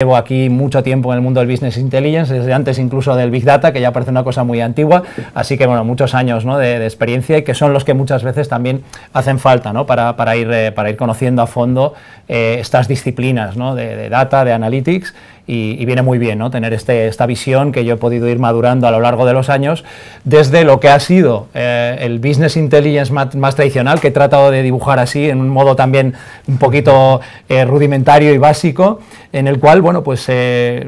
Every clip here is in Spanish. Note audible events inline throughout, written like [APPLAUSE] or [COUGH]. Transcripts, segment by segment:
Llevo aquí mucho tiempo en el mundo del Business Intelligence, desde antes incluso del Big Data, que ya parece una cosa muy antigua, así que bueno, muchos años de, experiencia y que son los que muchas veces también hacen falta eh, para, ir, conociendo a fondo eh, estas disciplinas de data, de analytics y, viene muy bien ¿no? tener este, esta visión que yo he podido ir madurando a lo largo de los años desde lo que ha sido eh, el business intelligence más, tradicional que he tratado de dibujar así en un modo también un poquito eh, rudimentario y básico en el cual bueno pues eh,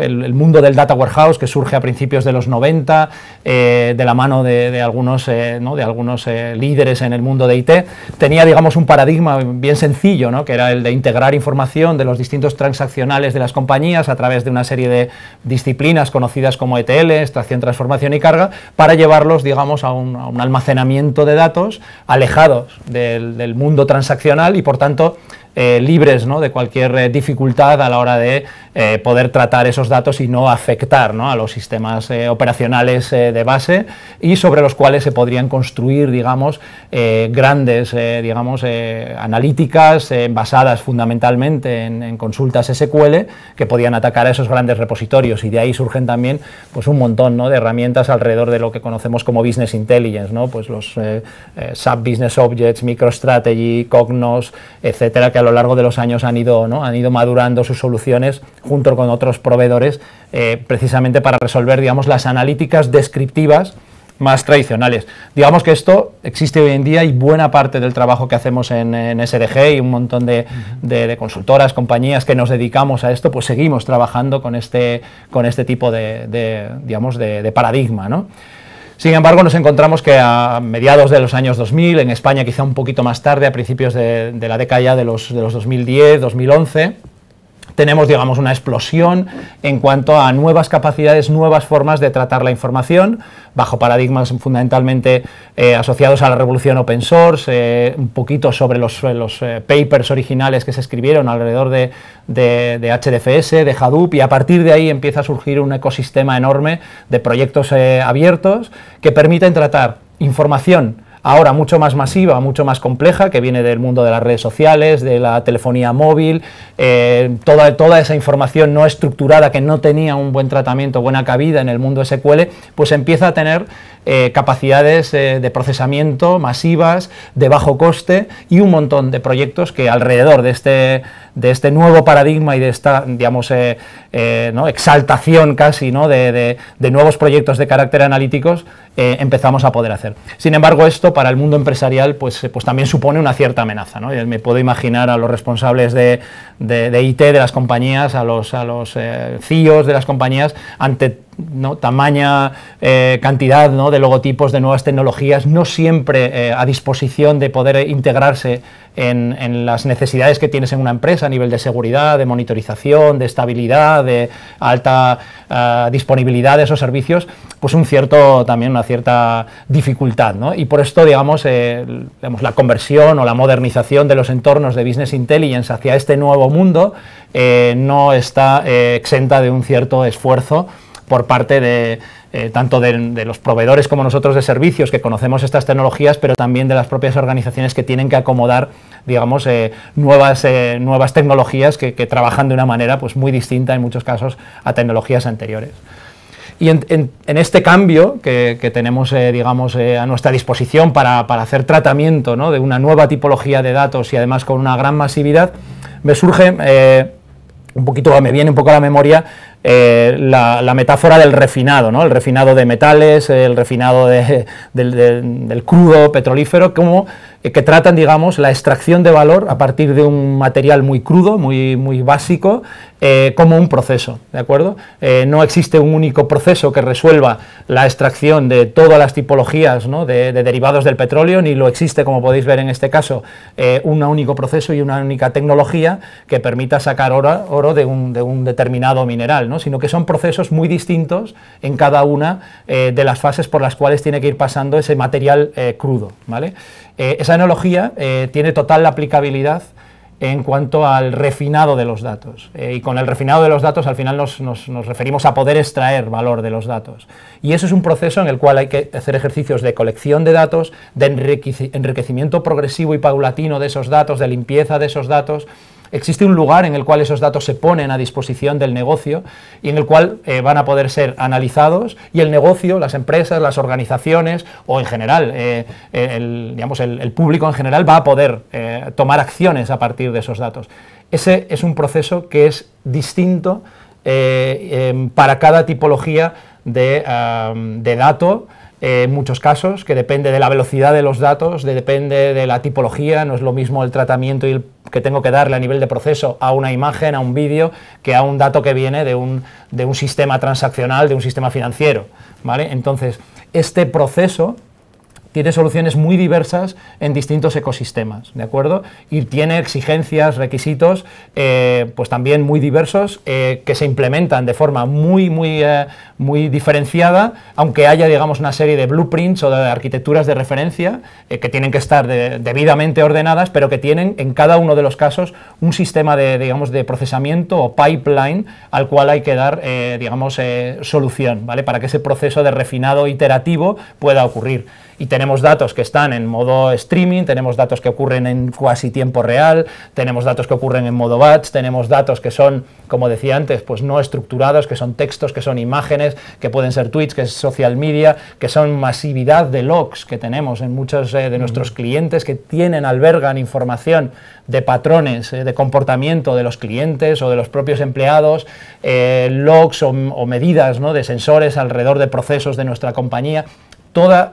el, mundo del data warehouse que surge a principios de los 90 de la mano de, algunos, de algunos líderes en el mundo de IT tenía digamos un paradigma bien sencillo que era el de integrar información de los distintos transaccionales de las compañías a través de una serie de disciplinas conocidas como ETL, extracción, transformación y carga, para llevarlos, digamos, a un, almacenamiento de datos alejados del mundo transaccional y, por tanto, eh, libres ¿no? de cualquier eh, dificultad a la hora de eh, poder tratar esos datos y no afectar ¿no? a los sistemas operacionales de base y sobre los cuales se podrían construir, digamos, grandes, digamos, analíticas basadas fundamentalmente en, consultas SQL que podían atacar a esos grandes repositorios y de ahí surgen también pues, un montón de herramientas alrededor de lo que conocemos como Business Intelligence, ¿no? pues los sub Business Objects, MicroStrategy, Cognos, etcétera, que lo largo de los años han ido, ¿no? han ido madurando sus soluciones junto con otros proveedores eh, precisamente para resolver digamos, las analíticas descriptivas más tradicionales. Digamos que esto existe hoy en día y buena parte del trabajo que hacemos en, SDG y un montón de, consultoras, compañías que nos dedicamos a esto, pues seguimos trabajando con este, con este tipo de, digamos, de, paradigma. Sin embargo, nos encontramos que a mediados de los años 2000, en España quizá un poquito más tarde, a principios de, la década ya de los, de los 2010, 2011, tenemos, digamos, una explosión en cuanto a nuevas capacidades, nuevas formas de tratar la información, bajo paradigmas fundamentalmente eh, asociados a la revolución open source, eh, un poquito sobre los, eh, papers originales que se escribieron alrededor de, de, HDFS, de Hadoop, y a partir de ahí empieza a surgir un ecosistema enorme de proyectos abiertos que permiten tratar información ahora mucho más masiva, mucho más compleja, que viene del mundo de las redes sociales, de la telefonía móvil, eh, toda, toda esa información no estructurada que no tenía un buen tratamiento, buena cabida en el mundo SQL, pues empieza a tener eh, capacidades eh, de procesamiento masivas, de bajo coste y un montón de proyectos que alrededor de este, de este nuevo paradigma y de esta, digamos, exaltación casi ¿no? de, de, nuevos proyectos de carácter analíticos empezamos a poder hacer. Sin embargo, esto para el mundo empresarial pues, eh, pues también supone una cierta amenaza. ¿no? Eh, me puedo imaginar a los responsables de, IT de las compañías, a los, a los eh, e de las compañías, ante ¿no? tamaña eh, cantidad de logotipos de nuevas tecnologías, no siempre eh, a disposición de poder integrarse en, las necesidades que tienes en una empresa a nivel de seguridad, de monitorización, de estabilidad, de alta eh, disponibilidad de esos servicios, pues un cierto, también una cierta dificultad. Y por esto, digamos, la conversión o la modernización de los entornos de Business Intelligence hacia este nuevo mundo no está exenta de un cierto esfuerzo por parte de eh, tanto de, los proveedores como nosotros de servicios que conocemos estas tecnologías, pero también de las propias organizaciones que tienen que acomodar, digamos, eh, nuevas, eh, nuevas tecnologías que, trabajan de una manera pues, muy distinta en muchos casos a tecnologías anteriores. Y en, este cambio que, tenemos, digamos, a nuestra disposición para, hacer tratamiento de una nueva tipología de datos y además con una gran masividad, me surge, un poquito, me viene un poco a la memoria eh, la, metáfora del refinado, ¿no? el refinado de metales, el refinado del, crudo petrolífero, como, eh, que tratan digamos, la extracción de valor a partir de un material muy crudo, muy, muy básico, eh, como un proceso. ¿de acuerdo? no existe un único proceso que resuelva la extracción de todas las tipologías de, derivados del petróleo, ni lo existe, como podéis ver en este caso, un único proceso y una única tecnología que permita sacar oro, de, un, un determinado mineral sino que son procesos muy distintos en cada una eh, de las fases por las cuales tiene que ir pasando ese material eh, crudo. Eh, esa analogía tiene total aplicabilidad en cuanto al refinado de los datos. y con el refinado de los datos al final nos, nos, referimos a poder extraer valor de los datos. Y eso es un proceso en el cual hay que hacer ejercicios de colección de datos, de enriquecimiento progresivo y paulatino de esos datos, de limpieza de esos datos, Existe un lugar en el cual esos datos se ponen a disposición del negocio y en el cual eh, van a poder ser analizados y el negocio, las empresas, las organizaciones o en general, eh, eh, el, digamos, el, público en general va a poder tomar acciones a partir de esos datos. Ese es un proceso que es distinto em, para cada tipología de, dato en muchos casos, que depende de la velocidad de los datos, depende de la tipología, no es lo mismo el tratamiento y el que tengo que darle a nivel de proceso a una imagen, a un vídeo, que a un dato que viene de un, de un sistema transaccional, de un sistema financiero. ¿vale? Entonces, este proceso tiene soluciones muy diversas en distintos ecosistemas, ¿de acuerdo? Y tiene exigencias, requisitos, eh, pues también muy diversos, eh, que se implementan de forma muy, muy, eh, muy diferenciada, aunque haya, digamos, una serie de blueprints o de arquitecturas de referencia que tienen que estar debidamente ordenadas, pero que tienen en cada uno de los casos un sistema de, procesamiento o pipeline al cual hay que dar, digamos, solución, Para que ese proceso de refinado iterativo pueda ocurrir y tenemos datos que están en modo streaming, tenemos datos que ocurren en cuasi tiempo real, tenemos datos que ocurren en modo batch, tenemos datos que son, como decía antes, pues no estructurados, que son textos, que son imágenes, que pueden ser tweets, que es social media, que son masividad de logs que tenemos en muchos eh, de nuestros clientes que tienen, albergan información de patrones eh, de comportamiento de los clientes o de los propios empleados, eh, logs o, medidas de sensores alrededor de procesos de nuestra compañía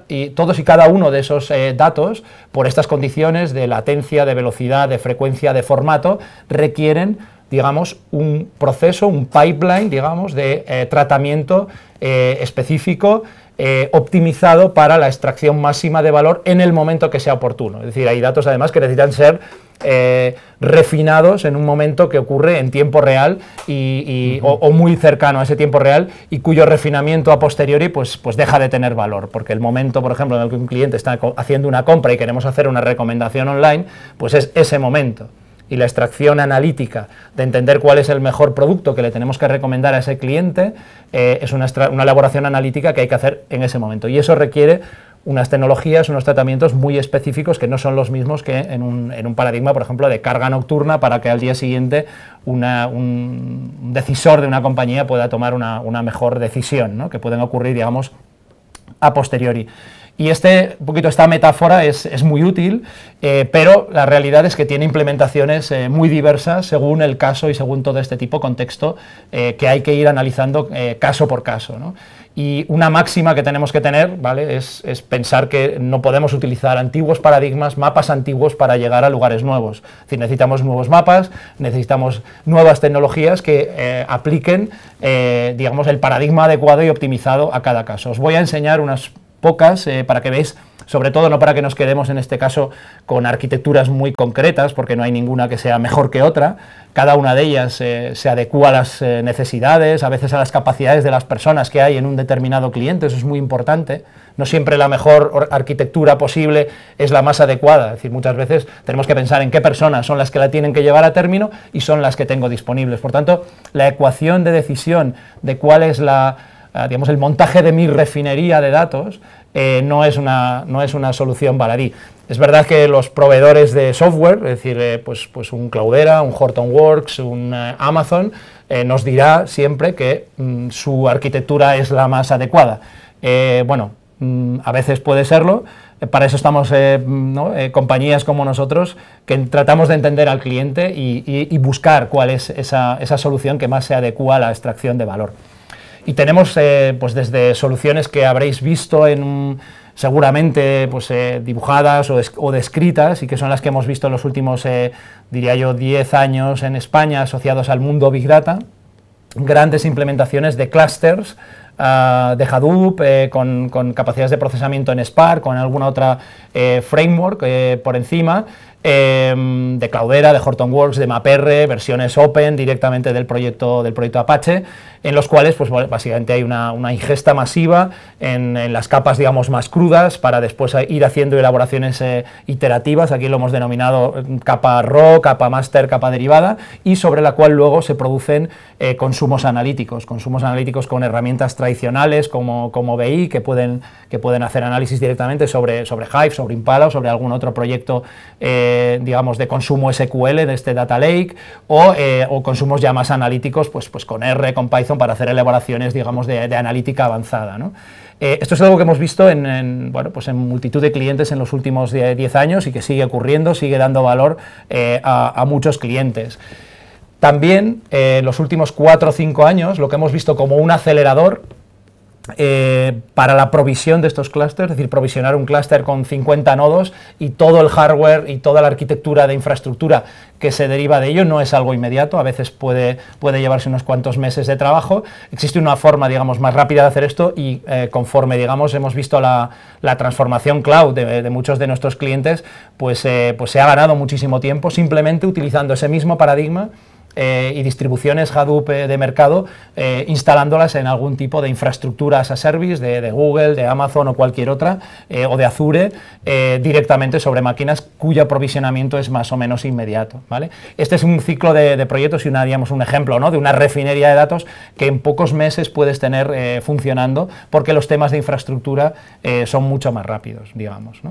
y, eh, todos y cada uno de esos eh, datos, por estas condiciones de latencia, de velocidad, de frecuencia, de formato, requieren digamos, un proceso, un pipeline, digamos, de eh, tratamiento específico eh, optimizado para la extracción máxima de valor en el momento que sea oportuno. Es decir, hay datos además que necesitan ser eh, refinados en un momento que ocurre en tiempo real y, o, muy cercano a ese tiempo real y cuyo refinamiento a posteriori pues, pues deja de tener valor, porque el momento, por ejemplo, en el que un cliente está haciendo una compra y queremos hacer una recomendación online, pues es ese momento y la extracción analítica de entender cuál es el mejor producto que le tenemos que recomendar a ese cliente, eh, es una, elaboración analítica que hay que hacer en ese momento. Y eso requiere unas tecnologías, unos tratamientos muy específicos que no son los mismos que en un, paradigma, por ejemplo, de carga nocturna para que al día siguiente un decisor de una compañía pueda tomar una, mejor decisión, que pueden ocurrir, digamos, a posteriori. Y este, poquito esta metáfora es, muy útil, eh, pero la realidad es que tiene implementaciones eh, muy diversas según el caso y según todo este tipo de contexto eh, que hay que ir analizando caso por caso. Y una máxima que tenemos que tener ¿vale? Es, pensar que no podemos utilizar antiguos paradigmas, mapas antiguos para llegar a lugares nuevos. Es necesitamos nuevos mapas, necesitamos nuevas tecnologías que apliquen digamos, el paradigma adecuado y optimizado a cada caso. Os voy a enseñar unas pocas, eh, para que veáis, sobre todo no para que nos quedemos en este caso con arquitecturas muy concretas, porque no hay ninguna que sea mejor que otra, cada una de ellas eh, se adecua a las eh, necesidades, a veces a las capacidades de las personas que hay en un determinado cliente, eso es muy importante, no siempre la mejor arquitectura posible es la más adecuada, es decir, muchas veces tenemos que pensar en qué personas son las que la tienen que llevar a término y son las que tengo disponibles, por tanto, la ecuación de decisión de cuál es la Ah, digamos, el montaje de mi refinería de datos eh, no, es una, no es una solución baladí. Es verdad que los proveedores de software, es decir, eh, pues, pues un Cloudera, un Hortonworks, un eh, Amazon, nos dirá siempre que mm, su arquitectura es la más adecuada. bueno, mm, a veces puede serlo, para eso estamos mm, compañías como nosotros que tratamos de entender al cliente y, buscar cuál es esa, esa, solución que más se adecua a la extracción de valor. Y tenemos eh, pues desde soluciones que habréis visto en seguramente pues, eh, dibujadas o, descritas y que son las que hemos visto en los últimos, eh, diría yo, 10 años en España asociados al mundo Big Data, grandes implementaciones de clusters ah, de Hadoop con, con, capacidades de procesamiento en Spark, con alguna otra framework por encima, Em, de Cloudera, de Hortonworks, de MapR, versiones open directamente del proyecto, del proyecto Apache, en los cuales pues, básicamente hay una, ingesta masiva en, las capas digamos, más crudas para después ir haciendo elaboraciones eh, iterativas, aquí lo hemos denominado mm, capa RAW, capa master, capa derivada, y sobre la cual luego se producen eh, consumos analíticos, consumos analíticos con herramientas tradicionales como, como BI, que pueden, que pueden hacer análisis directamente sobre, sobre Hive, sobre Impala o sobre algún otro proyecto eh, digamos, de consumo SQL de este data lake eh, o, consumos ya más analíticos, pues, pues con R, con Python para hacer elaboraciones, digamos, de, analítica avanzada. Eh, esto es algo que hemos visto en, bueno, pues en multitud de clientes en los últimos 10 años y que sigue ocurriendo, sigue dando valor eh, a, muchos clientes. También en los últimos 4 o 5 años lo que hemos visto como un acelerador eh, para la provisión de estos clústeres, es decir, provisionar un clúster con 50 nodos y todo el hardware y toda la arquitectura de infraestructura que se deriva de ello no es algo inmediato, a veces puede, llevarse unos cuantos meses de trabajo. Existe una forma, digamos, más rápida de hacer esto y eh, conforme, digamos, hemos visto la, transformación cloud de, muchos de nuestros clientes, pues, eh, pues se ha ganado muchísimo tiempo simplemente utilizando ese mismo paradigma eh, y distribuciones Hadoop eh, de mercado, eh, instalándolas en algún tipo de infraestructuras a service de, Google, de Amazon o cualquier otra, o de Azure, directamente sobre máquinas cuyo aprovisionamiento es más o menos inmediato. Este es un ciclo de, proyectos y una, un ejemplo de una refinería de datos que en pocos meses puedes tener funcionando porque los temas de infraestructura son mucho más rápidos, digamos.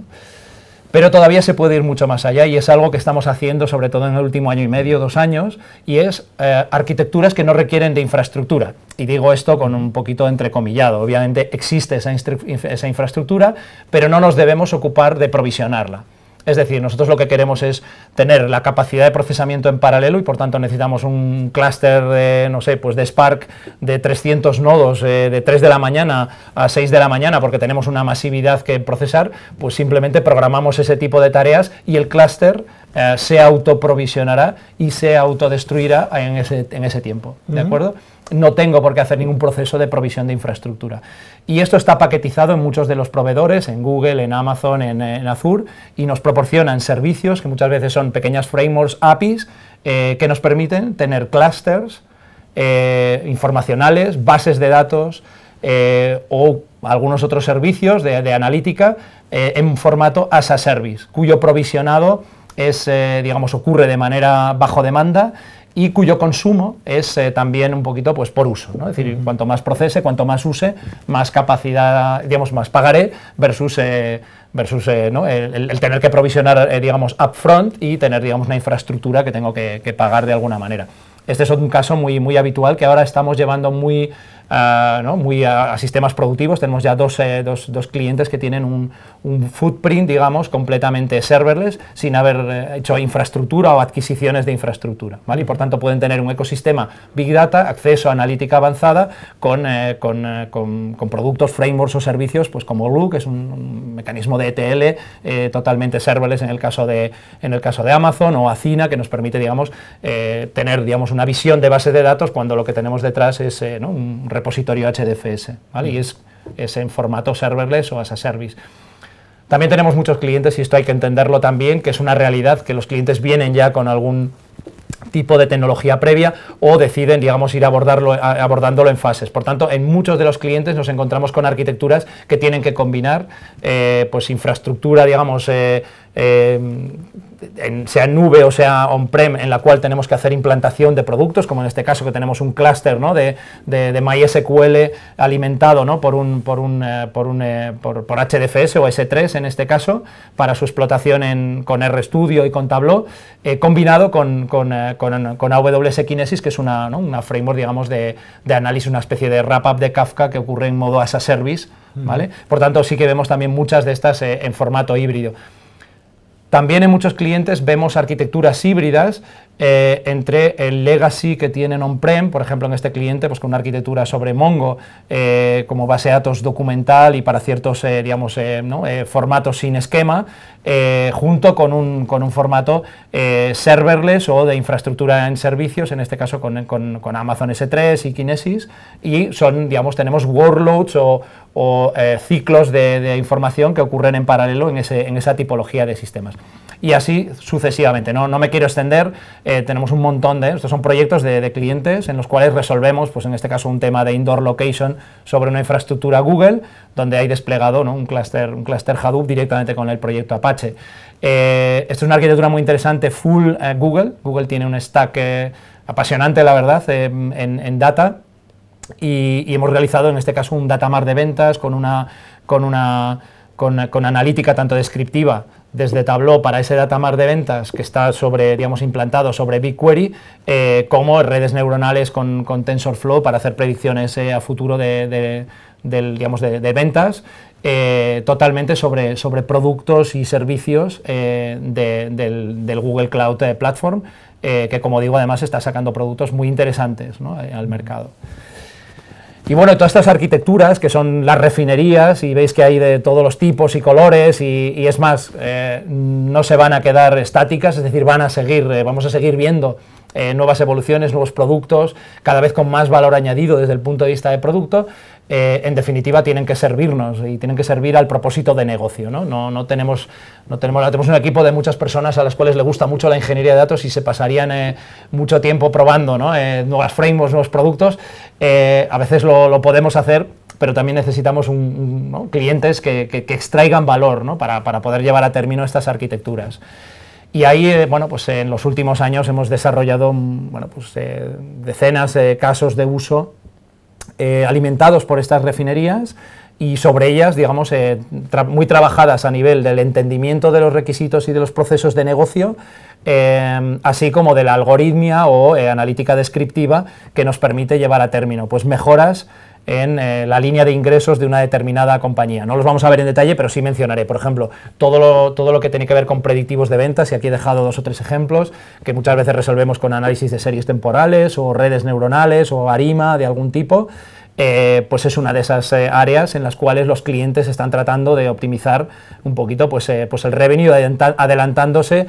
Pero todavía se puede ir mucho más allá y es algo que estamos haciendo sobre todo en el último año y medio, dos años, y es eh, arquitecturas que no requieren de infraestructura. Y digo esto con un poquito entrecomillado. Obviamente existe esa infraestructura, pero no nos debemos ocupar de provisionarla. Es decir, nosotros lo que queremos es tener la capacidad de procesamiento en paralelo y por tanto necesitamos un clúster de, no sé, pues de Spark de 300 nodos eh, de 3 de la mañana a 6 de la mañana porque tenemos una masividad que procesar, pues simplemente programamos ese tipo de tareas y el clúster eh, se autoprovisionará y se autodestruirá en ese, en ese tiempo. ¿De acuerdo? No tengo por qué hacer ningún proceso de provisión de infraestructura. Y esto está paquetizado en muchos de los proveedores, en Google, en Amazon, en, Azure, y nos proporcionan servicios que muchas veces son pequeñas frameworks, APIs, eh, que nos permiten tener clusters eh, informacionales, bases de datos o algunos otros servicios de, de analítica en formato as a service, cuyo provisionado es, eh, digamos, ocurre de manera bajo demanda y cuyo consumo es eh, también un poquito pues, por uso. Es decir, cuanto más procese, cuanto más use, más capacidad, digamos, más pagaré versus, eh, versus el, tener que provisionar, digamos, upfront y tener, digamos, una infraestructura que tengo que, pagar de alguna manera. Este es un caso muy, muy habitual que ahora estamos llevando muy Ah, muy a, sistemas productivos. Tenemos ya dos, eh, clientes que tienen un, footprint, digamos, completamente serverless, sin haber eh, hecho infraestructura o adquisiciones de infraestructura. ¿vale? Y por tanto pueden tener un ecosistema Big Data, acceso a analítica avanzada, con, eh, productos, frameworks o servicios pues como Glue, que es un, mecanismo de ETL totalmente serverless en el, caso de, en el caso de Amazon, o Acina, que nos permite, digamos, tener digamos, una visión de base de datos cuando lo que tenemos detrás es ¿no? un repositorio HDFS, ¿vale? Mm. Y es, es en formato serverless o as a service. También tenemos muchos clientes, y esto hay que entenderlo también, que es una realidad, que los clientes vienen ya con algún tipo de tecnología previa o deciden, digamos, ir abordarlo, abordándolo en fases. Por tanto, en muchos de los clientes nos encontramos con arquitecturas que tienen que combinar eh, pues infraestructura, digamos, eh, eh, sea en, nube o sea on-prem, en la cual tenemos que hacer implantación de productos, como en este caso que tenemos un clúster de, MySQL alimentado por, HDFS eh, eh, o S3 en este caso, para su explotación en, con RStudio y con Tableau, combinado con, con, AWS Kinesis, que es una, framework digamos, de, análisis, una especie de wrap-up de Kafka que ocurre en modo as a service. ¿vale? Por tanto, sí que vemos también muchas de estas en formato híbrido. También en muchos clientes vemos arquitecturas híbridas eh, entre el legacy que tienen on-prem, por ejemplo en este cliente, pues, con una arquitectura sobre Mongo eh, como base de datos documental y para ciertos, eh, formatos sin esquema, junto con un, formato serverless o de infraestructura en servicios, en este caso con, Amazon S3 y Kinesis, y son, tenemos workloads o, ciclos de, información que ocurren en paralelo en esa tipología de sistemas y así sucesivamente. No, me quiero extender, eh, tenemos un montón de, estos son proyectos de, clientes en los cuales resolvemos, pues en este caso un tema de indoor location sobre una infraestructura Google, donde hay desplegado un clúster un cluster Hadoop directamente con el proyecto Apache. Eh, esto es una arquitectura muy interesante, full eh, Google. Google tiene un stack apasionante, la verdad, en, data. Y, hemos realizado en este caso un datamar de ventas con una, con con, analítica tanto descriptiva desde Tableau para ese datamar de ventas que está sobre, digamos, implantado sobre BigQuery, eh, como redes neuronales con, con, TensorFlow para hacer predicciones eh, a futuro de, ventas, eh, totalmente sobre, productos y servicios del, Google Cloud Platform, que como digo, además está sacando productos muy interesantes al mercado. Y bueno, todas estas arquitecturas que son las refinerías, y veis que hay de todos los tipos y colores, y, es más, eh, no se van a quedar estáticas, es decir, van a seguir, eh, vamos a seguir viendo eh, nuevas evoluciones, nuevos productos, cada vez con más valor añadido desde el punto de vista de producto, eh, en definitiva tienen que servirnos y tienen que servir al propósito de negocio. ¿no? No, no, tenemos, no tenemos, tenemos un equipo de muchas personas a las cuales le gusta mucho la ingeniería de datos y se pasarían eh, mucho tiempo probando ¿no? Eh, nuevas frameworks, nuevos productos. a veces lo, podemos hacer, pero también necesitamos clientes que, que, extraigan valor ¿no? para, para, poder llevar a término estas arquitecturas. Y ahí, bueno, pues en los últimos años hemos desarrollado mm, bueno, pues, decenas de casos de uso eh, alimentados por estas refinerías y sobre ellas, digamos, eh, muy trabajadas a nivel del entendimiento de los requisitos y de los procesos de negocio, eh, así como de la algoritmia o analítica descriptiva que nos permite llevar a término pues mejoras en eh, la línea de ingresos de una determinada compañía. No los vamos a ver en detalle, pero sí mencionaré, por ejemplo, todo lo, todo lo que tiene que ver con predictivos de ventas, y aquí he dejado dos o tres ejemplos, que muchas veces resolvemos con análisis de series temporales o redes neuronales o arima de algún tipo. Eh, pues es una de esas eh, áreas en las cuales los clientes están tratando de optimizar un poquito pues, pues el revenue, adelantándose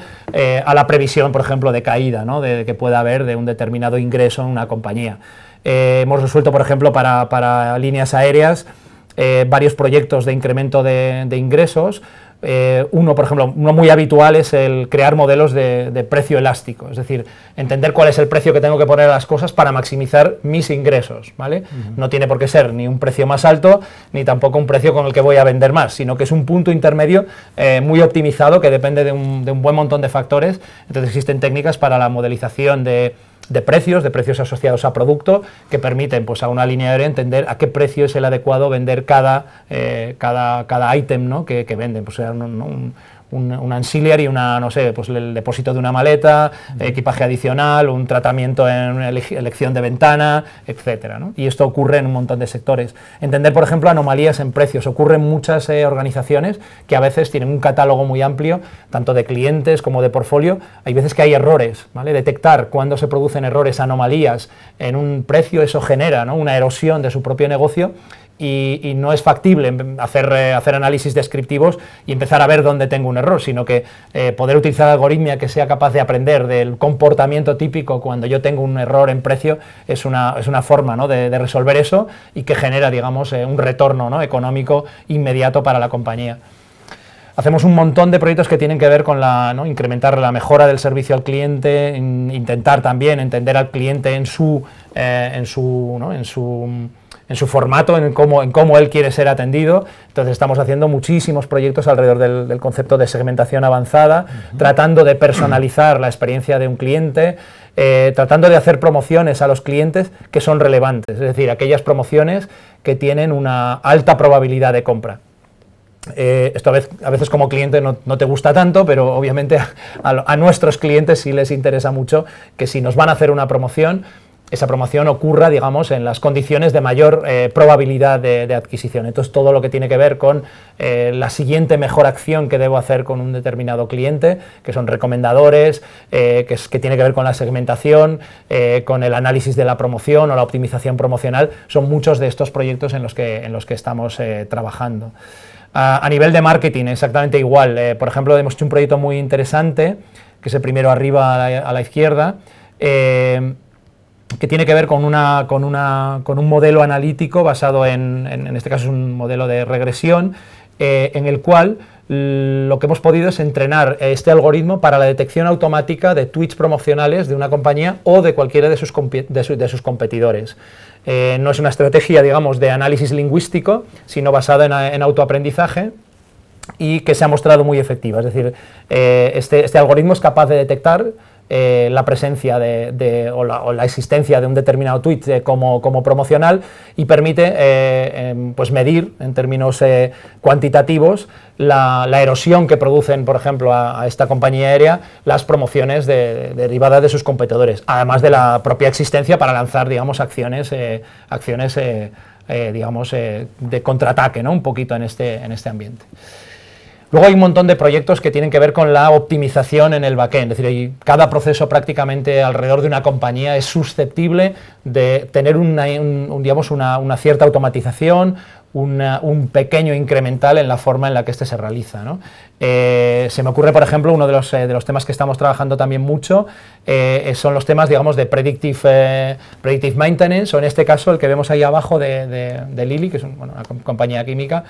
a la previsión, por ejemplo, de caída ¿no? de, que pueda haber de un determinado ingreso en una compañía. Eh, hemos resuelto, por ejemplo, para, líneas aéreas eh, varios proyectos de incremento de, ingresos. Eh, uno, por ejemplo, uno muy habitual es el crear modelos de, precio elástico, es decir, entender cuál es el precio que tengo que poner a las cosas para maximizar mis ingresos, ¿vale? No tiene por qué ser ni un precio más alto, ni tampoco un precio con el que voy a vender más, sino que es un punto intermedio muy optimizado que depende de un buen montón de factores. Entonces existen técnicas para la modelización de de precios, de precios asociados a producto, que permiten pues, a una línea de entender a qué precio es el adecuado vender cada, eh, cada, cada ítem ¿no? que, que, venden. Pues, un, un, un ancillary, una, no sé, pues el depósito de una maleta, equipaje adicional, un tratamiento en una elección de ventana, etc. Y esto ocurre en un montón de sectores. Entender, por ejemplo, anomalías en precios. Ocurren muchas eh, organizaciones que a veces tienen un catálogo muy amplio, tanto de clientes como de portfolio. Hay veces que hay errores, ¿vale? Detectar cuándo se producen errores, anomalías en un precio, eso genera una erosión de su propio negocio y, no es factible em, hacer, eh, hacer análisis descriptivos y empezar a ver dónde tengo un error, sino que eh, poder utilizar algoritmia que sea capaz de aprender del comportamiento típico cuando yo tengo un error en precio es una, es una forma de, resolver eso y que genera, digamos, eh, un retorno económico inmediato para la compañía. Hacemos un montón de proyectos que tienen que ver con la, incrementar la mejora del servicio al cliente, intentar también entender al cliente en su, en su, en su en su formato, en cómo, él quiere ser atendido. Entonces estamos haciendo muchísimos proyectos alrededor del, concepto de segmentación avanzada, tratando de personalizar la experiencia de un cliente, eh, tratando de hacer promociones a los clientes que son relevantes, es decir, aquellas promociones que tienen una alta probabilidad de compra. Eh, esto a, veces, como cliente no, te gusta tanto, pero obviamente [LAUGHS] a, a nuestros clientes sí les interesa mucho que si nos van a hacer una promoción, esa promoción ocurra, digamos, en las condiciones de mayor eh, probabilidad de, adquisición. Entonces, todo lo que tiene que ver con eh, la siguiente mejor acción que debo hacer con un determinado cliente, que son recomendadores, eh, que, que, tiene que ver con la segmentación, con el análisis de la promoción o la optimización promocional, son muchos de estos proyectos en los que, en los que estamos trabajando. A, nivel de marketing, exactamente igual. por ejemplo, hemos un proyecto muy interesante, que es el primero arriba a la izquierda que tiene que ver con, una, con, una, con un modelo analítico basado en, en, este caso es un modelo de regresión, eh, en el cual lo que hemos podido es entrenar este algoritmo para la detección automática de tweets promocionales de una compañía o de cualquiera de sus, de sus competidores. Eh, no es una estrategia, digamos, de análisis lingüístico, sino basada en, autoaprendizaje y que se ha mostrado muy efectiva. Es decir, eh, este, este algoritmo es capaz de detectar eh, la presencia o, la, existencia de un determinado tweet eh, como, promocional y permite eh, em, pues medir en términos cuantitativos la, erosión que producen, por ejemplo, a, esta compañía aérea las promociones derivadas de sus competidores, además de la propia existencia para lanzar, acciones, acciones de contraataque, ¿no? Un poquito en este, este ambiente. Luego hay un montón de proyectos que tienen que ver con la optimización en el backend, es decir, cada proceso prácticamente alrededor de una compañía es susceptible de tener una, digamos, una, cierta automatización, un pequeño incremental en la forma en la que este se realiza. Eh, se me ocurre, por ejemplo, uno de los, eh, temas que estamos trabajando también mucho eh, son los temas, digamos, de predictive, maintenance, o en este caso el que vemos ahí abajo de, de, Lili, que es una compañía química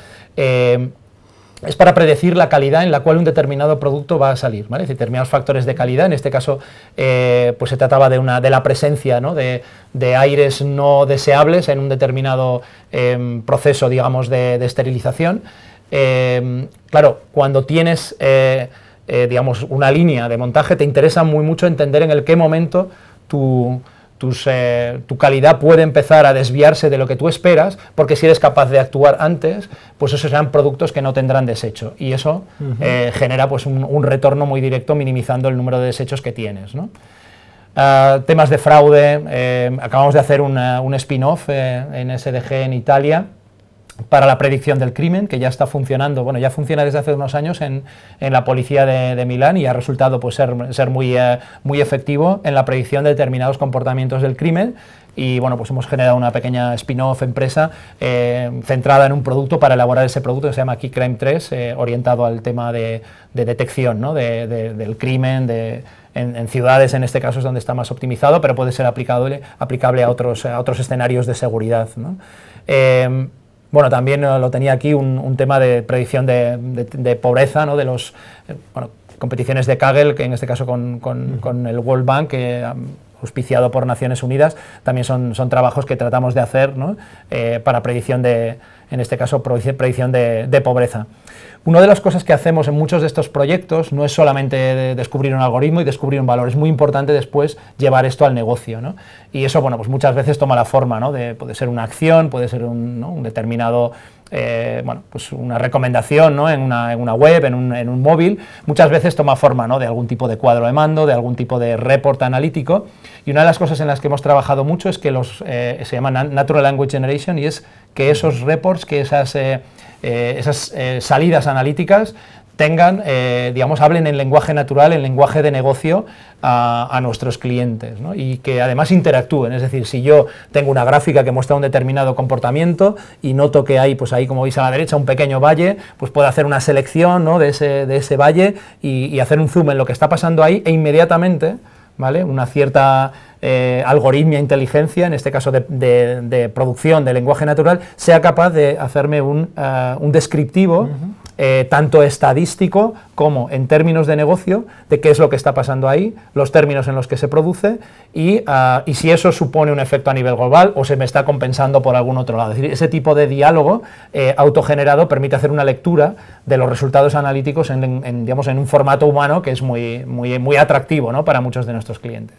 es para predecir la calidad en la cual un determinado producto va a salir, ¿vale? Determinados factores de calidad, en este caso eh, pues se trataba de, una, de la presencia de, aires no deseables en un determinado em, proceso, digamos, de, esterilización. Em, claro, cuando tienes, eh, eh, digamos, una línea de montaje, te interesa muy mucho entender en el qué momento tu eh, tu calidad puede empezar a desviarse de lo que tú esperas, porque si eres capaz de actuar antes, pues esos serán productos que no tendrán desecho. Y eso eh, genera pues, un, retorno muy directo minimizando el número de desechos que tienes. Ah, temas de fraude, eh, acabamos de hacer un spin-off en SDG en Italia, para la predicción del crimen, que ya está funcionando, bueno, ya funciona desde hace unos años en, en la policía de, Milán y ha resultado pues, ser, ser muy, eh, muy efectivo en la predicción de determinados comportamientos del crimen y bueno, pues hemos generado una pequeña spin-off empresa eh, centrada en un producto para elaborar ese producto que se llama Key Crime 3, eh, orientado al tema de, de detección del crimen, en, ciudades en este caso es donde está más optimizado, pero puede ser aplicable, aplicable a, otros, otros escenarios de seguridad. Bueno, también eh, lo tenía aquí un, tema de predicción de, pobreza, ¿no? de los eh, competiciones de Kaggle, que en este caso con, el World Bank, que auspiciado por Naciones Unidas, también son, trabajos que tratamos de hacer eh, para predicción en este caso, predicción de pobreza. Una de las cosas que hacemos en muchos de estos proyectos no es solamente descubrir un algoritmo y descubrir un valor, es muy importante después llevar esto al negocio. Y eso, bueno, pues muchas veces toma la forma, de, puede ser una acción, puede ser un, determinado eh, bueno, pues una recomendación ¿no? en, una, web, en un, móvil, muchas veces toma forma de algún tipo de cuadro de mando, de algún tipo de report analítico. Y una de las cosas en las que hemos trabajado mucho es que los, eh, se llama Natural Language Generation y es que esos reports, que esas... Eh, eh, esas eh, salidas analíticas tengan, eh, digamos, hablen en lenguaje natural, en lenguaje de negocio a, nuestros clientes y que además interactúen. Es decir, si yo tengo una gráfica que muestra un determinado comportamiento y noto que hay, pues ahí como veis a la derecha, un pequeño valle, pues puedo hacer una selección de, ese, valle y hacer un zoom en lo que está pasando ahí e inmediatamente una cierta eh, algoritmia, inteligencia, en este caso de, producción de lenguaje natural, sea capaz de hacerme un, eh, descriptivo. Eh, tanto estadístico como en términos de negocio, de qué es lo que está pasando ahí, los términos en los que se produce y, ah, si eso supone un efecto a nivel global o se me está compensando por algún otro lado. decir, ese tipo de diálogo eh, autogenerado permite hacer una lectura de los resultados analíticos en, digamos, en un formato humano que es muy, muy, muy atractivo ¿no? para muchos de nuestros clientes.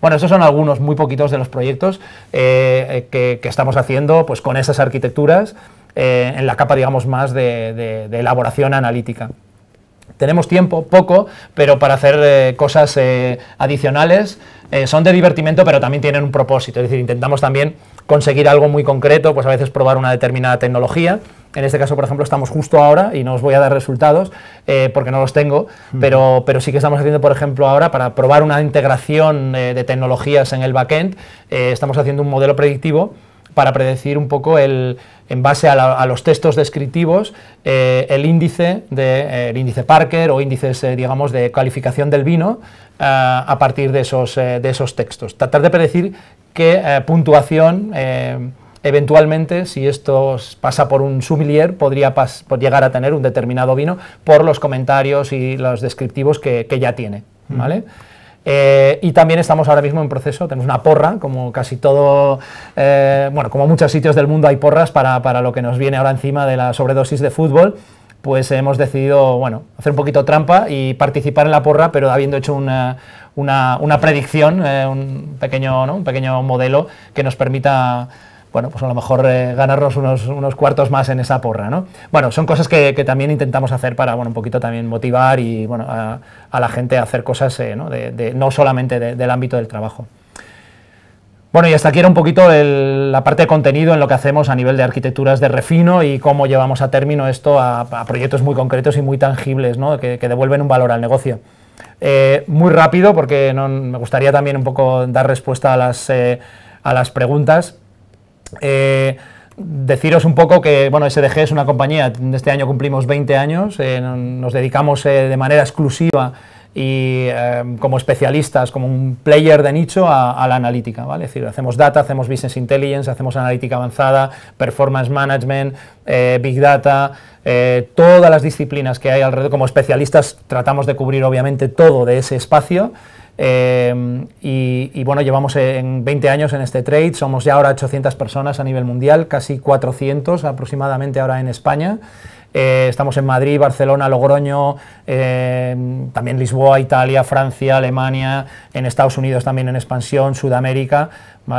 Bueno, estos son algunos muy poquitos de los proyectos eh, que, estamos haciendo pues, con esas arquitecturas eh, en la capa, digamos, más de, elaboración analítica tenemos tiempo, poco, pero para hacer eh, cosas eh, adicionales. son de divertimento, pero también tienen un propósito. Es decir, intentamos también conseguir algo muy concreto, pues a veces probar una determinada tecnología. En este caso, por ejemplo, estamos justo ahora y no os voy a dar resultados porque no los tengo, pero, pero sí que estamos haciendo, por ejemplo, ahora para probar una integración de tecnologías en el backend, estamos haciendo un modelo predictivo para predecir un poco el, en base a, los textos descriptivos, eh, el índice de, eh, el índice Parker o índices, eh, digamos, de calificación del vino a partir de esos, de esos textos. Tratar de predecir qué puntuación eventualmente, si esto pasa por un sumilier, podría llegar a tener un determinado vino por los comentarios y los descriptivos que, ya tiene. Mm. ¿vale? Eh, y también estamos ahora mismo en proceso, tenemos una porra, como casi todo, eh, bueno, como muchos sitios del mundo hay porras para, lo que nos viene ahora encima de la sobredosis de fútbol pues hemos decidido, bueno, hacer un poquito trampa y participar en la porra, pero habiendo hecho una, predicción, eh, un, pequeño, un pequeño modelo que nos permita bueno, pues a lo mejor eh, ganarnos unos, cuartos más en esa porra, ¿no? Bueno, son cosas que, también intentamos hacer para, bueno, un poquito también motivar y, bueno, a, la gente a hacer cosas, eh, ¿no? no solamente del ámbito del trabajo. Bueno, y hasta aquí era un poquito la parte de contenido en lo que hacemos a nivel de arquitecturas de refino y cómo llevamos a término esto a, proyectos muy concretos y muy tangibles, ¿no? que, devuelven un valor al negocio. Eh, muy rápido, porque me gustaría también un poco dar respuesta a las, a las preguntas. Eh, deciros un poco que, bueno, SDG es una compañía, este año cumplimos 20 años, eh, nos dedicamos eh, de manera exclusiva y como especialistas, como un player de nicho a, la analítica, ¿vale? Es decir, hacemos data, hacemos business intelligence, hacemos analítica avanzada, performance management, big data, todas las disciplinas que hay alrededor, como especialistas tratamos de cubrir obviamente todo de ese espacio Em, y, bueno, llevamos en 20 años en este trade, somos ya ahora 800 personas a nivel mundial, casi 400 aproximadamente ahora en España. Eh, estamos en Madrid, Barcelona, Logroño, em, también Lisboa, Italia, Francia, Alemania, en Estados Unidos también en expansión, Sudamérica.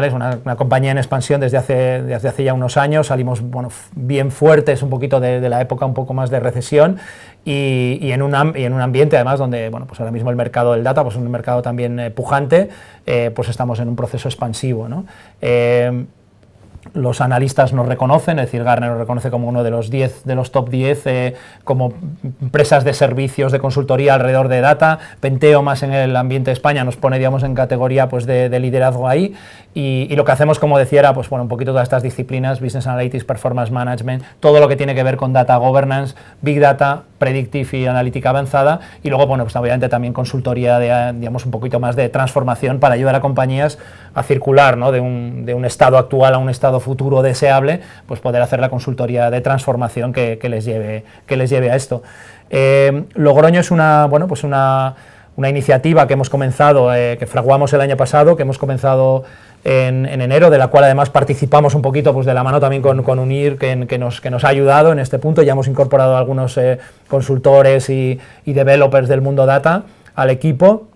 Es una, compañía en expansión desde hace, desde hace ya unos años, salimos bueno, bien fuertes un poquito de, la época, un poco más de recesión, y, en un en un ambiente además donde bueno, pues ahora mismo el mercado del data, pues un mercado también eh, pujante, eh, pues estamos en un proceso expansivo. ¿no? Eh, los analistas nos reconocen, es decir, Garner nos reconoce como uno de los 10, de los top 10, eh, como empresas de servicios de consultoría alrededor de data, Penteo más en el ambiente de España nos pone, en categoría pues, de, liderazgo ahí, y, lo que hacemos, como decía, era pues, bueno, un poquito todas estas disciplinas, Business Analytics, Performance Management, todo lo que tiene que ver con Data Governance, Big Data, Predictive y Analítica Avanzada, y luego, bueno, pues obviamente también consultoría, de, digamos, un poquito más de transformación para ayudar a compañías a circular, de un estado actual a un estado futuro deseable, pues poder hacer la consultoría de transformación que, les, lleve, que les lleve a esto. Eh, Logroño es una, bueno, pues una, iniciativa que hemos comenzado, eh, que fraguamos el año pasado, que hemos comenzado en, enero, de la cual además participamos un poquito pues, de la mano también con, con UNIR, que, nos, que nos ha ayudado en este punto. Ya hemos incorporado a algunos eh, consultores y, y, developers del mundo data al equipo.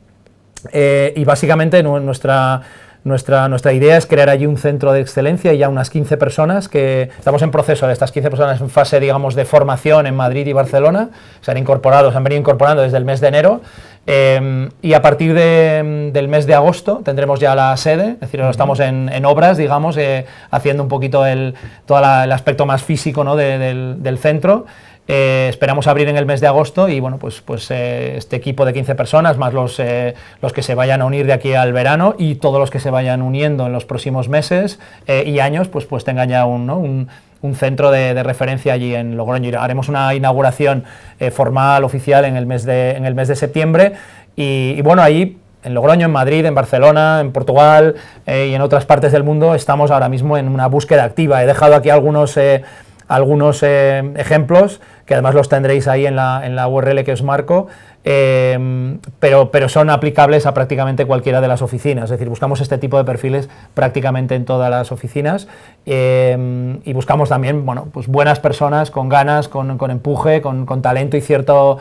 y básicamente nuestra nuestra, idea es crear allí un centro de excelencia y ya unas 15 personas que estamos en proceso de estas 15 personas en fase, digamos, de formación en Madrid y Barcelona. Se han incorporado, se han venido incorporando desde el mes de enero. Eh, y a partir del mes de agosto tendremos ya la sede, es decir, estamos en, obras, digamos, eh, haciendo un poquito el, todo el aspecto más físico ¿no? del, del centro. Eh, esperamos abrir en el mes de agosto y bueno, pues, pues eh, este equipo de 15 personas, más los, eh, los que se vayan a unir de aquí al verano y todos los que se vayan uniendo en los próximos meses y años, pues, pues tengan ya un, centro de, referencia allí en Logroño. Haremos una inauguración formal, oficial, en el mes de, en el mes de septiembre. Y, bueno, ahí en Logroño, en Madrid, en Barcelona, en Portugal y en otras partes del mundo estamos ahora mismo en una búsqueda activa. He dejado aquí algunos algunos eh, ejemplos, que además los tendréis ahí en la, URL que os marco, eh, pero, son aplicables a prácticamente cualquiera de las oficinas. Es decir, buscamos este tipo de perfiles prácticamente en todas las oficinas eh, y buscamos también pues buenas personas con ganas, con, empuje, con, talento y cierto,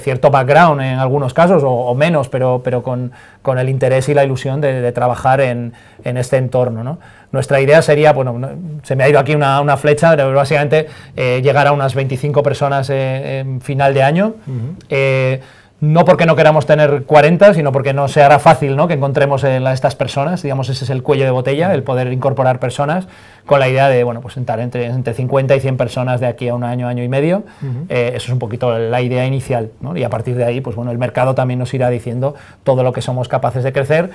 cierto background en algunos casos, o, menos, pero, pero con, con, el interés y la ilusión de, de trabajar en, en este entorno. ¿no? Nuestra idea sería, bueno, se me ha ido aquí una, flecha, pero básicamente eh, llegar a unas 25 personas eh, en final de año. Eh, no porque no queramos tener 40, sino porque no se hará fácil que encontremos a estas personas. Digamos, ese es el cuello de botella, el poder incorporar personas con la idea de, bueno, pues sentar entre, entre 50 y 100 personas de aquí a un año, año y medio. eso es un poquito la idea inicial, Y a partir de ahí, pues bueno, el mercado también nos irá diciendo todo lo que somos capaces de crecer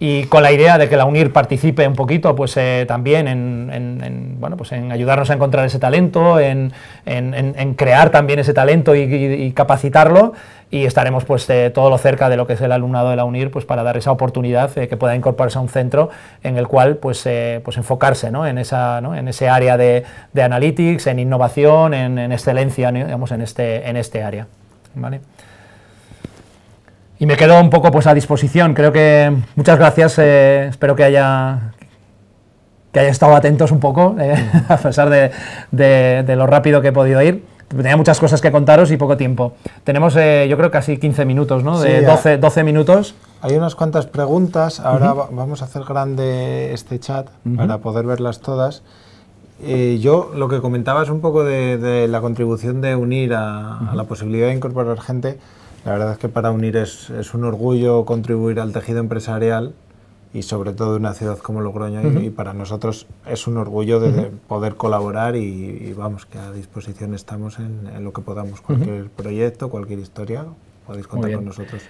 y con la idea de que la UNIR participe un poquito pues eh, también en, pues en ayudarnos a encontrar ese talento, en, crear también ese talento y, capacitarlo y estaremos pues eh, todo lo cerca de lo que es el alumnado de la UNIR pues para dar esa oportunidad eh, que pueda incorporarse a un centro en el cual pues, pues enfocarse en, ese área de, de analytics, en innovación, en, excelencia en, este, en este área. ¿vale? y me quedo un poco pues a disposición. Creo que muchas gracias. Eh, espero que haya que haya estado atentos un poco, eh, [LAUGHS] a pesar de, de, lo rápido que he podido ir. Tenía muchas cosas que contaros y poco tiempo. Tenemos, eh, yo creo, casi 15 minutos, ¿no? De 12, 12 minutos. Hay unas cuantas preguntas. Ahora vamos a hacer grande este chat para poder verlas todas. yo lo que comentaba es un poco de, la contribución de unir a, a, la posibilidad de incorporar gente. La verdad es que para unir es, un orgullo contribuir al tejido empresarial y sobre todo una ciudad como Logroño. y, para nosotros es un orgullo de, poder colaborar y, vamos, que a disposición estamos en, lo que podamos. Cualquier proyecto, cualquier historia, podéis contar con nosotros.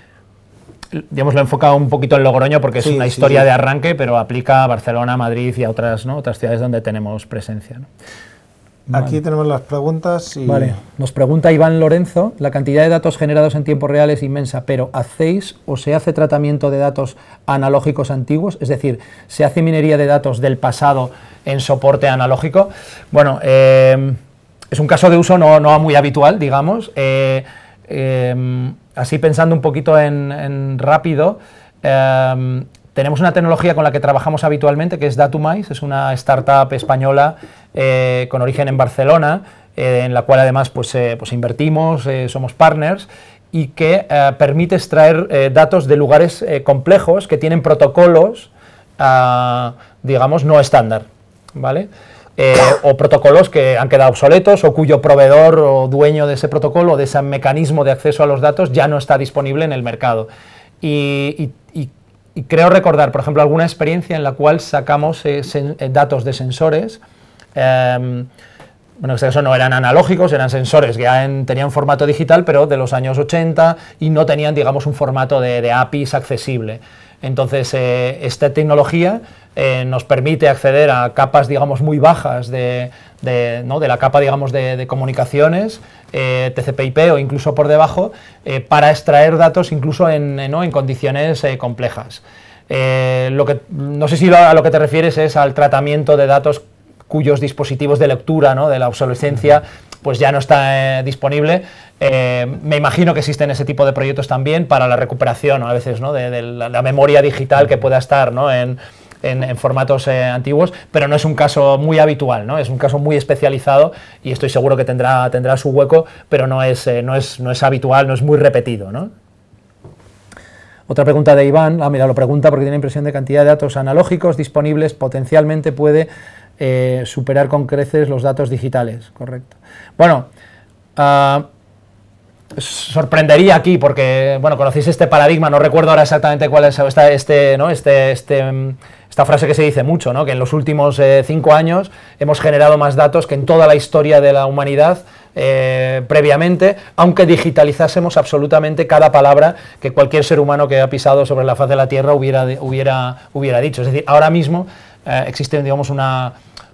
Digamos, lo enfocado un poquito en Logroño porque es una historia de arranque, pero aplica a Barcelona, Madrid y a otras, otras ciudades donde tenemos presencia. Aquí tenemos las preguntas. Y... Vale, nos pregunta Iván Lorenzo, la cantidad de datos generados en tiempo real es inmensa, pero ¿hacéis o se hace tratamiento de datos analógicos antiguos? Es decir, ¿se hace minería de datos del pasado en soporte analógico? Bueno, eh, es un caso de uso no, muy habitual, digamos. Eh, eh, así pensando un poquito en rápido, tenemos una tecnología con la que trabajamos habitualmente, que es Datumize, es una startup española eh, con origen en Barcelona, eh, en la cual además pues, eh, pues invertimos, somos partners, y que permite extraer datos de lugares complejos que tienen protocolos, ah, digamos, no estándar, ¿vale? o protocolos que han quedado obsoletos o cuyo proveedor o dueño de ese protocolo o de ese mecanismo de acceso a los datos ya no está disponible en el mercado y creo recordar, por ejemplo, alguna experiencia en la cual sacamos eh, eh, datos de sensores. Em, bueno, en este caso no eran analógicos, eran sensores que ya tenían formato digital, pero de los años 80 y no tenían, digamos, un formato de APIs accesible. Entonces, eh, esta tecnología eh, nos permite acceder a capas, digamos, muy bajas de, la capa, digamos, de, comunicaciones, eh, TCP/IP o incluso por debajo, eh, para extraer datos incluso en, eh, condiciones complejas. lo que, no sé si a lo que te refieres es al tratamiento de datos cuyos dispositivos de lectura de la obsolescencia pues ya no está disponible. me imagino que existen ese tipo de proyectos también para la recuperación a veces de, la, memoria digital que pueda estar en, en, formatos eh, antiguos, pero no es un caso muy habitual, ¿no? Es un caso muy especializado y estoy seguro que tendrá, tendrá su hueco, pero no es, eh, no, es, no es habitual, no es muy repetido, Otra pregunta de Iván, ah, mira, lo pregunta porque tiene impresión de cantidad de datos analógicos disponibles, potencialmente puede eh, superar con creces los datos digitales, correcto. Bueno, ah, sorprendería aquí porque, bueno, conocéis este paradigma, no recuerdo ahora exactamente cuál es este, ¿no? este, este mm, esta frase que se dice mucho, ¿no? que en los últimos eh, cinco años hemos generado más datos que en toda la historia de la humanidad eh, previamente, aunque digitalizásemos absolutamente cada palabra que cualquier ser humano que ha pisado sobre la faz de la Tierra hubiera, hubiera, hubiera dicho. Es decir, ahora mismo eh, existe digamos, una,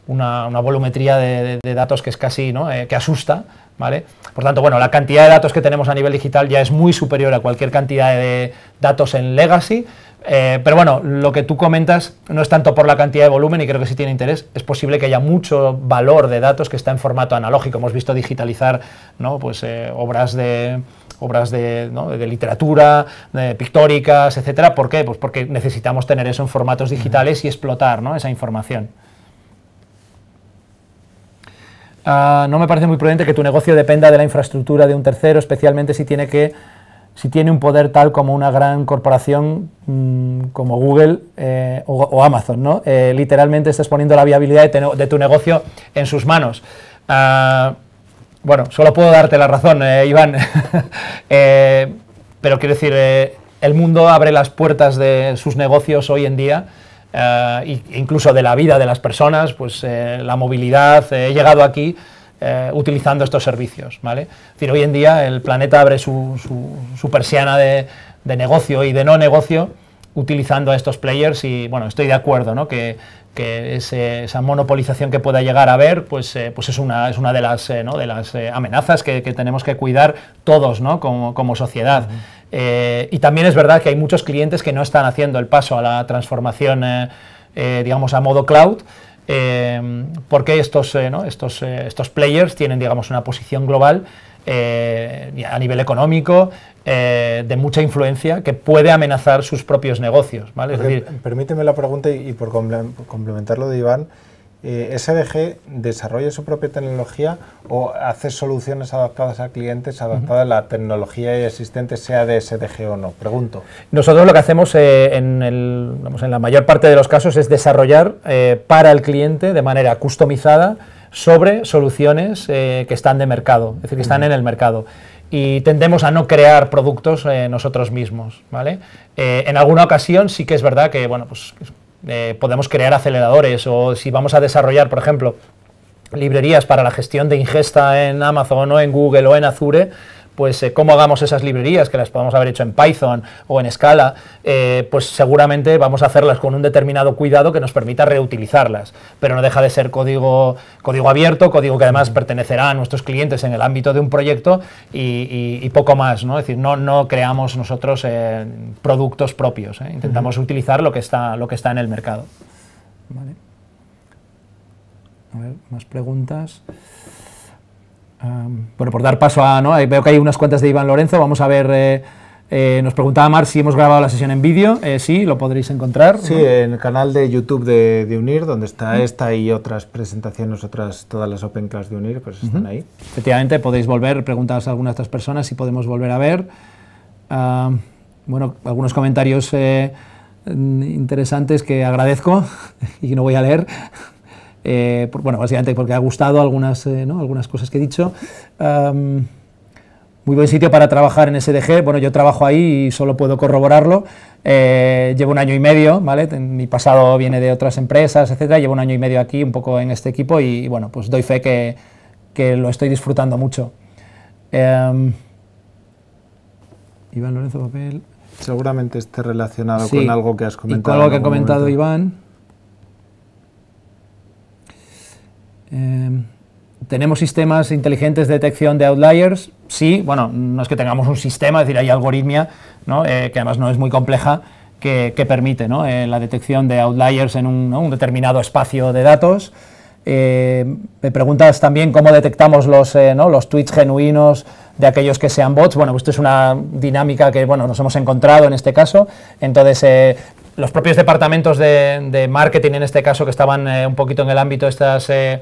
volumetría de, de, datos que es casi, ¿no? que asusta, ¿Vale? Por tanto, bueno, la cantidad de datos que tenemos a nivel digital ya es muy superior a cualquier cantidad de datos en legacy, eh, pero bueno, lo que tú comentas no es tanto por la cantidad de volumen, y creo que sí tiene interés, es posible que haya mucho valor de datos que está en formato analógico. Hemos visto digitalizar pues, eh, obras de obras de, literatura, pictóricas, etcétera. ¿Por qué? Pues porque necesitamos tener eso en formatos digitales y explotar esa información. Ah, no me parece muy prudente que tu negocio dependa de la infraestructura de un tercero, especialmente si tiene que si tiene un poder tal como una gran corporación mm, como Google eh, o, Amazon. ¿no? Eh, literalmente estás poniendo la viabilidad de, tu negocio en sus manos. Ah, bueno, solo puedo darte la razón, eh, Iván. [LAUGHS] pero quiero decir, el mundo abre las puertas de sus negocios hoy en día. incluso de la vida de las personas, pues la movilidad, he llegado aquí eh, utilizando estos servicios. ¿vale? decir, hoy en día el planeta abre su, su, persiana de, negocio y de no negocio utilizando a estos players y bueno, estoy de acuerdo ¿no? que, esa monopolización que pueda llegar a haber, pues, eh, pues es, una, es de las, eh, de las amenazas que, tenemos que cuidar todos ¿no? como, sociedad. y también es verdad que hay muchos clientes que no están haciendo el paso a la transformación, digamos, a modo cloud eh, porque estos, eh, estos, eh, estos players tienen, digamos, una posición global eh, a nivel económico de mucha influencia que puede amenazar sus propios negocios. permíteme la pregunta y, y por complementarlo, de Iván. Eh, SDG desarrolla su propia tecnología o hace soluciones adaptadas a clientes, adaptadas a la tecnología existente, sea de SDG o no? Pregunto. Nosotros lo que hacemos eh, en, la mayor parte de los casos es desarrollar eh, para el cliente de manera customizada sobre soluciones que están de mercado, es decir, que están en el mercado y tendemos a no crear productos nosotros mismos, ¿vale? en alguna ocasión sí que es verdad que, bueno, pues eh, podemos crear aceleradores o si vamos a desarrollar, por ejemplo, librerías para la gestión de ingesta en Amazon o en Google o en Azure, pues eh, cómo hagamos esas librerías, que las podamos haber hecho en Python o en Scala, eh, pues seguramente vamos a hacerlas con un determinado cuidado que nos permita reutilizarlas. Pero no deja de ser código, código abierto, código que además pertenecerá a nuestros clientes en el ámbito de un proyecto y, poco más, ¿no? Es decir, no, no creamos nosotros eh, productos propios, intentamos utilizar lo que, está, lo que está en el mercado. Vale. más preguntas bueno, por dar paso a, veo que hay unas cuantas de Iván Lorenzo, vamos a ver, eh, eh, nos preguntaba Mar si hemos grabado la sesión en vídeo, eh, sí, lo podréis encontrar. Sí, en el canal de YouTube de, UNIR, donde está mm. esta y otras presentaciones, otras, todas las Open Class de UNIR, pues están ahí. Efectivamente, podéis volver, preguntaros a algunas estas personas si podemos volver a ver. bueno, algunos comentarios interesantes que agradezco [LAUGHS] y no voy a leer. Eh, bueno, básicamente porque ha gustado algunas, eh, algunas cosas que he dicho. muy buen sitio para trabajar en SDG. Bueno, yo trabajo ahí y solo puedo corroborarlo. Eh, llevo un año y medio, ¿vale? Mi pasado viene de otras empresas, etcétera. Llevo un año y medio aquí, un poco en este equipo y, bueno, pues doy fe que, lo estoy disfrutando mucho. Em, Iván Lorenzo Papel. Seguramente esté relacionado con algo que has comentado. Y con algo que ha comentado Iván. Em, ¿Tenemos sistemas inteligentes de detección de outliers? Sí, bueno, no es que tengamos un sistema, es decir, hay algoritmia, eh, que además no es muy compleja, que, permite eh, la detección de outliers en un, determinado espacio de datos. Eh, me preguntas también cómo detectamos los, los tweets genuinos de aquellos que sean bots. Bueno, pues esto es una dinámica que bueno, nos hemos encontrado en este caso. Entonces, los propios departamentos de, marketing, en este caso, que estaban eh, un poquito en el ámbito eh,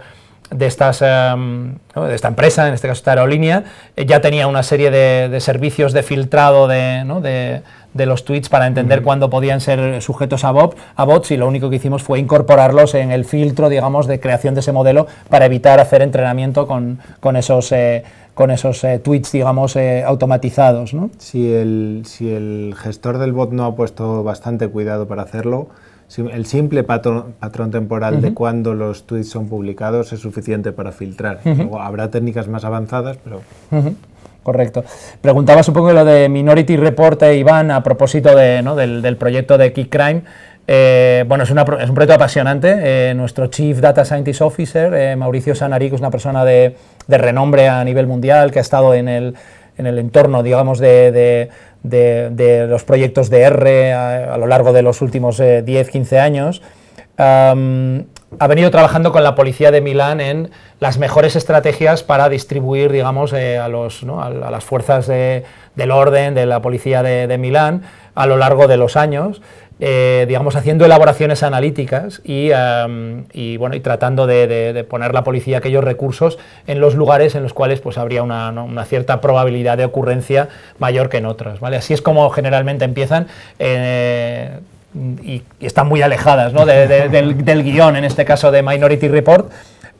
de estas... Em, de, esta empresa, en este caso esta aerolínea, eh, ya tenía una serie de, servicios de filtrado de, los tweets para entender cuándo podían ser sujetos a, a bots y lo único que hicimos fue incorporarlos en el filtro, digamos, de creación de ese modelo para evitar hacer entrenamiento con, con esos con esos eh, tweets, digamos, eh, automatizados. ¿no? Si, el, si el gestor del bot no ha puesto bastante cuidado para hacerlo, el simple patrón, temporal de cuando los tweets son publicados es suficiente para filtrar. habrá técnicas más avanzadas, pero... Correcto. Preguntaba, supongo, lo de Minority Report, Iván, a propósito del, del, proyecto de Kick Crime. Eh, bueno, es, un proyecto apasionante. Eh, nuestro Chief Data Scientist Officer, eh, Mauricio Sanarico, es una persona de, renombre a nivel mundial que ha estado en el, entorno, de, los proyectos de R a, lo largo de los últimos 10, 15 años. ha venido trabajando con la policía de Milán en las mejores estrategias para distribuir, a, las fuerzas del orden, de la policía de, Milán, a lo largo de los años. Eh, digamos, haciendo elaboraciones analíticas y, em, bueno, y tratando de, poner la policía aquellos recursos en los lugares en los cuales pues, habría una, cierta probabilidad de ocurrencia mayor que en otras ¿vale? Así es como generalmente empiezan. Eh, y, están muy alejadas del, guión, en este caso de Minority Report,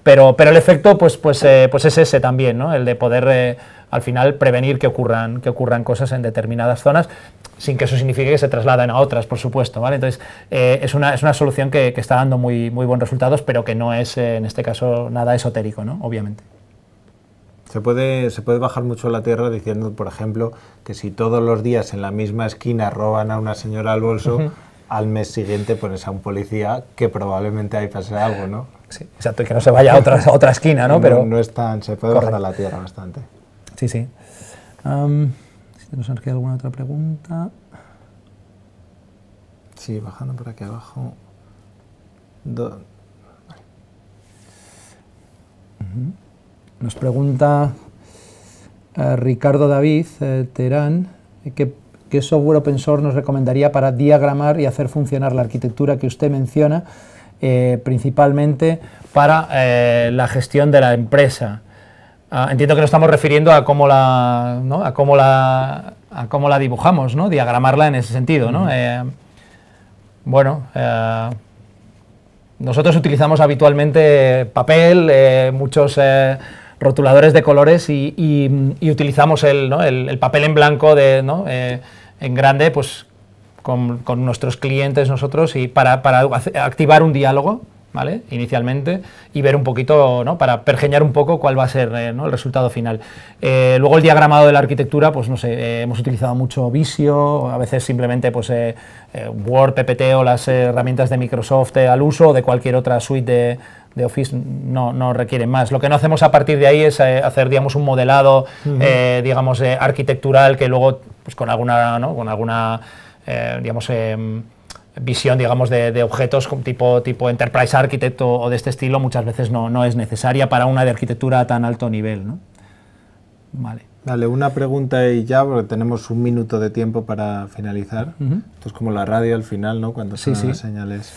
pero, pero el efecto pues, pues, eh, pues es ese también, ¿no? el de poder al final prevenir que ocurran, que ocurran cosas en determinadas zonas sin que eso signifique que se trasladen a otras, por supuesto, ¿vale? Entonces, eh, es, una, es una solución que, está dando muy, muy buenos resultados, pero que no es, eh, en este caso, nada esotérico, ¿no? Obviamente. Se puede, se puede bajar mucho la tierra diciendo, por ejemplo, que si todos los días en la misma esquina roban a una señora al bolso, al mes siguiente pones a un policía que probablemente ahí pase algo, ¿no? Sí, exacto, y que no se vaya a otra, otra esquina, ¿no? Pero no, es tan, se puede bajar la tierra bastante. Sí, sí. Si nos queda alguna otra pregunta. Sí, bajando por aquí abajo. Nos pregunta eh, Ricardo David eh, Terán ¿qué, software open source nos recomendaría para diagramar y hacer funcionar la arquitectura que usted menciona, eh, principalmente para la gestión de la empresa. Ah, entiendo que nos estamos refiriendo a cómo la, ¿no? a cómo la, a cómo la dibujamos, ¿no? diagramarla en ese sentido. Mm. Eh, bueno, eh, nosotros utilizamos habitualmente papel, eh, muchos rotuladores de colores y, utilizamos el, papel en blanco en grande pues, con, nuestros clientes nosotros y para activar un diálogo Inicialmente, y ver un poquito, ¿no? Para pergeñar un poco cuál va a ser eh, el resultado final. Eh, luego el diagramado de la arquitectura, pues no sé, eh, hemos utilizado mucho Visio, a veces simplemente pues Word, PPT o las herramientas de Microsoft al uso o de cualquier otra suite de, Office no, requieren más. Lo que no hacemos a partir de ahí es hacer, digamos, un modelado, digamos, arquitectural que luego, pues con alguna, con alguna, digamos, em, visión, digamos, de, objetos tipo, tipo Enterprise Architect o, de este estilo muchas veces no, no, es necesaria para una de arquitectura a tan alto nivel. ¿no? Vale. una pregunta y ya, porque tenemos un minuto de tiempo para finalizar. Esto es como la radio al final, ¿no? Cuando se sí, sí. las señales.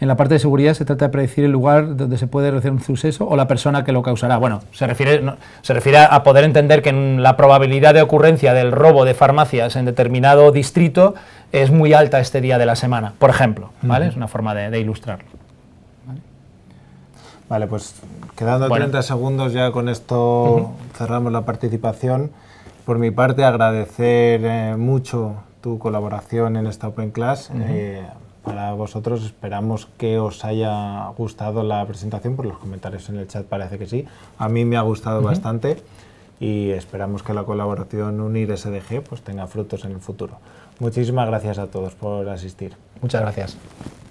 En la parte de seguridad se trata de predecir el lugar donde se puede realizar un suceso o la persona que lo causará. Bueno, se refiere, se refiere a poder entender que la probabilidad de ocurrencia del robo de farmacias en determinado distrito es muy alta este día de la semana, por ejemplo. Es una forma de, ilustrarlo. ¿vale? pues quedando 30 segundos ya con esto cerramos la participación. Por mi parte, agradecer eh, mucho tu colaboración en esta Open Class. Eh, para vosotros esperamos que os haya gustado la presentación, por los comentarios en el chat parece que sí. A mí me ha gustado bastante y esperamos que la colaboración Unir SDG pues, tenga frutos en el futuro. Muchísimas gracias a todos por asistir. Muchas gracias.